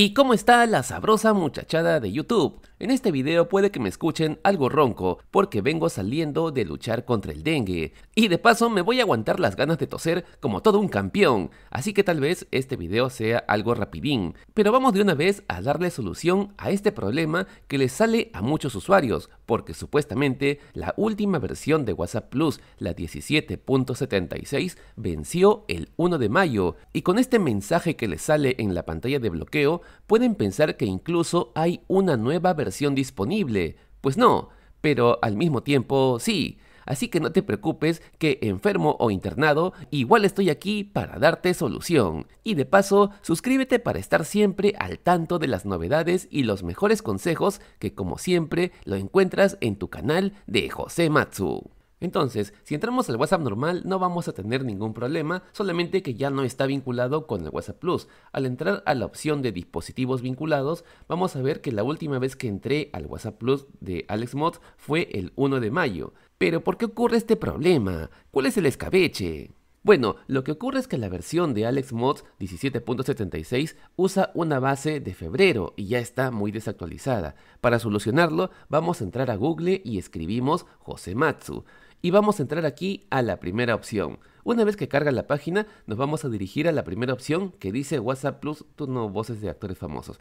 ¿Y cómo está la sabrosa muchachada de YouTube? En este video puede que me escuchen algo ronco porque vengo saliendo de luchar contra el dengue y de paso me voy a aguantar las ganas de toser como todo un campeón, así que tal vez este video sea algo rapidín, pero vamos de una vez a darle solución a este problema que les sale a muchos usuarios porque supuestamente la última versión de WhatsApp Plus, la 17.76, venció el 1 de mayo y con este mensaje que les sale en la pantalla de bloqueo pueden pensar que incluso hay una nueva versión disponible. Pues no, pero al mismo tiempo sí. Así que no te preocupes que enfermo o internado, igual estoy aquí para darte solución. Y de paso, suscríbete para estar siempre al tanto de las novedades y los mejores consejos que como siempre lo encuentras en tu canal de José Matsu. Entonces, si entramos al WhatsApp normal no vamos a tener ningún problema, solamente que ya no está vinculado con el WhatsApp Plus. Al entrar a la opción de dispositivos vinculados, vamos a ver que la última vez que entré al WhatsApp Plus de Alex Mods fue el 1 de mayo. Pero ¿por qué ocurre este problema? ¿Cuál es el escabeche? Bueno, lo que ocurre es que la versión de AlexMods 17.76 usa una base de febrero y ya está muy desactualizada. Para solucionarlo, vamos a entrar a Google y escribimos Josematsu y vamos a entrar aquí a la primera opción. Una vez que carga la página, nos vamos a dirigir a la primera opción que dice WhatsApp Plus, no voces de actores famosos.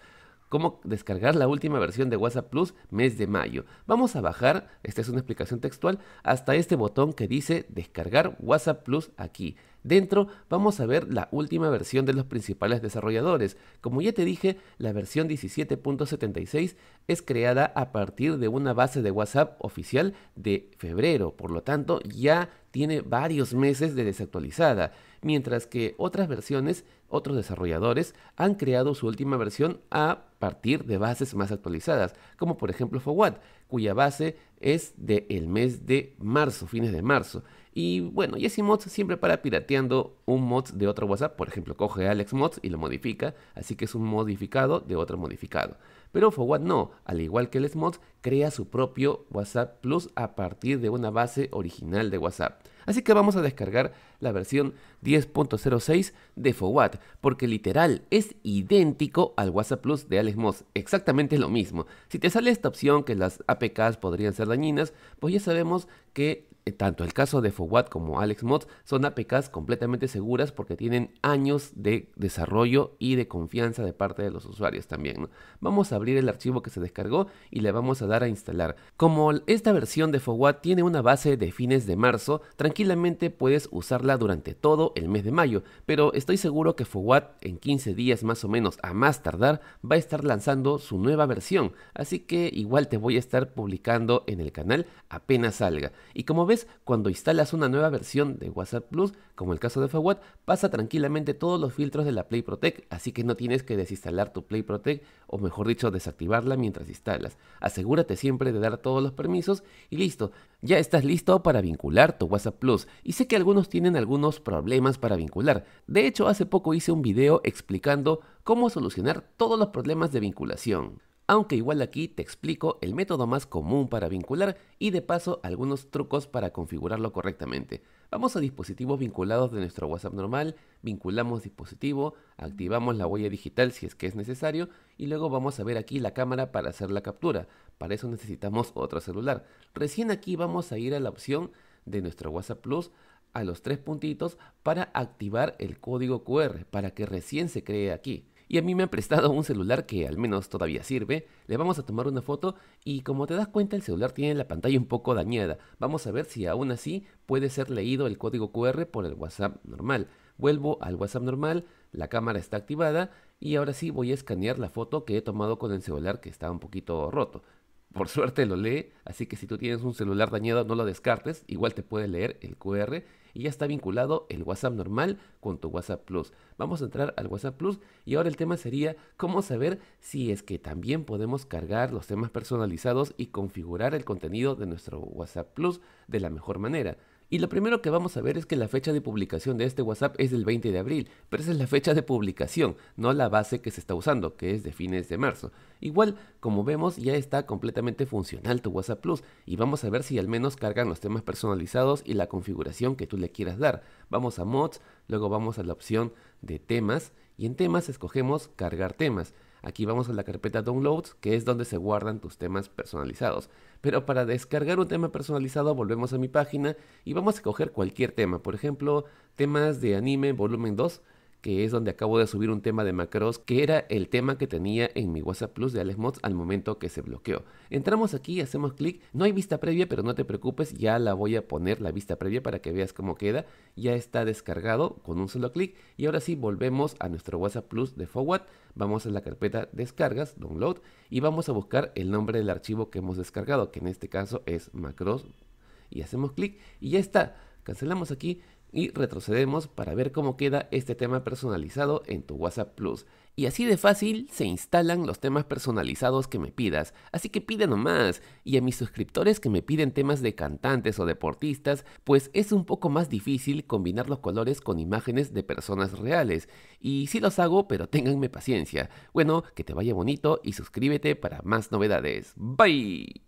Cómo descargar la última versión de WhatsApp Plus mes de mayo. Vamos a bajar, esta es una explicación textual, hasta este botón que dice descargar WhatsApp Plus aquí. Dentro vamos a ver la última versión de los principales desarrolladores. Como ya te dije, la versión 17.76 es creada a partir de una base de WhatsApp oficial de febrero, por lo tanto ya tiene varios meses de desactualizada, mientras que otras versiones, otros desarrolladores han creado su última versión a partir de bases más actualizadas, como por ejemplo Fowat, cuya base es del el mes de marzo, fines de marzo. Y bueno, Jesse siempre para pirateando un mod de otro WhatsApp. Por ejemplo, coge Alex Mods y lo modifica. Así que es un modificado de otro modificado. Pero Fowat no. Al igual que Alex Mods, crea su propio WhatsApp Plus a partir de una base original de WhatsApp. Así que vamos a descargar la versión 10.06 de Fowat, porque literal es idéntico al WhatsApp Plus de Alex Mods. exactamente lo mismo. Si te sale esta opción que las APKs podrían ser dañinas, pues ya sabemos que eh, tanto el caso de Fowat como Alex son APKs completamente seguras porque tienen años de desarrollo y de confianza de parte de los usuarios también. Vamos a abrir el archivo que se descargó y le vamos a dar a instalar. Como esta versión de Fowat tiene una base de fines de marzo, tranquilamente puedes usarla durante todo el mes de mayo, pero estoy seguro que Fowat en 15 días más o menos a más tardar va a estar lanzando su nueva versión, así que igual te voy a estar publicando en el canal apenas salga. Y como ves cuando instalas una nueva versión de WhatsApp Plus, como el caso de Fawat, pasa tranquilamente todos los filtros de la Play Protect, así que no tienes que desinstalar tu Play Protect, o mejor dicho, desactivarla mientras instalas. Asegúrate siempre de dar todos los permisos y listo, ya estás listo para vincular tu WhatsApp Plus. Y sé que algunos tienen algunos problemas para vincular. De hecho, hace poco hice un video explicando cómo solucionar todos los problemas de vinculación aunque igual aquí te explico el método más común para vincular y de paso algunos trucos para configurarlo correctamente. Vamos a dispositivos vinculados de nuestro WhatsApp normal, vinculamos dispositivo, activamos la huella digital si es que es necesario y luego vamos a ver aquí la cámara para hacer la captura. Para eso necesitamos otro celular. Recién aquí vamos a ir a la opción de nuestro WhatsApp Plus a los tres puntitos para activar el código QR para que recién se cree aquí y a mí me han prestado un celular que al menos todavía sirve. Le vamos a tomar una foto y como te das cuenta el celular tiene la pantalla un poco dañada. Vamos a ver si aún así puede ser leído el código QR por el WhatsApp normal. Vuelvo al WhatsApp normal, la cámara está activada y ahora sí voy a escanear la foto que he tomado con el celular que está un poquito roto. Por suerte lo lee, así que si tú tienes un celular dañado no lo descartes, igual te puede leer el QR y ya está vinculado el WhatsApp normal con tu WhatsApp Plus. Vamos a entrar al WhatsApp Plus y ahora el tema sería cómo saber si es que también podemos cargar los temas personalizados y configurar el contenido de nuestro WhatsApp Plus de la mejor manera. Y lo primero que vamos a ver es que la fecha de publicación de este WhatsApp es del 20 de abril, pero esa es la fecha de publicación, no la base que se está usando, que es de fines de marzo. Igual, como vemos, ya está completamente funcional tu WhatsApp Plus y vamos a ver si al menos cargan los temas personalizados y la configuración que tú le quieras dar. Vamos a mods, luego vamos a la opción de temas y en temas escogemos cargar temas. Aquí vamos a la carpeta Downloads, que es donde se guardan tus temas personalizados. Pero para descargar un tema personalizado volvemos a mi página y vamos a escoger cualquier tema. Por ejemplo, temas de anime volumen 2 que es donde acabo de subir un tema de macros, que era el tema que tenía en mi WhatsApp Plus de Alex al momento que se bloqueó. Entramos aquí, hacemos clic, no hay vista previa, pero no te preocupes, ya la voy a poner la vista previa para que veas cómo queda. Ya está descargado con un solo clic y ahora sí volvemos a nuestro WhatsApp Plus de Forward, vamos a la carpeta descargas, download y vamos a buscar el nombre del archivo que hemos descargado, que en este caso es macros y hacemos clic y ya está. Cancelamos aquí, y retrocedemos para ver cómo queda este tema personalizado en tu WhatsApp Plus. Y así de fácil se instalan los temas personalizados que me pidas, así que pide nomás. Y a mis suscriptores que me piden temas de cantantes o deportistas, pues es un poco más difícil combinar los colores con imágenes de personas reales. Y sí los hago, pero ténganme paciencia. Bueno, que te vaya bonito y suscríbete para más novedades. Bye.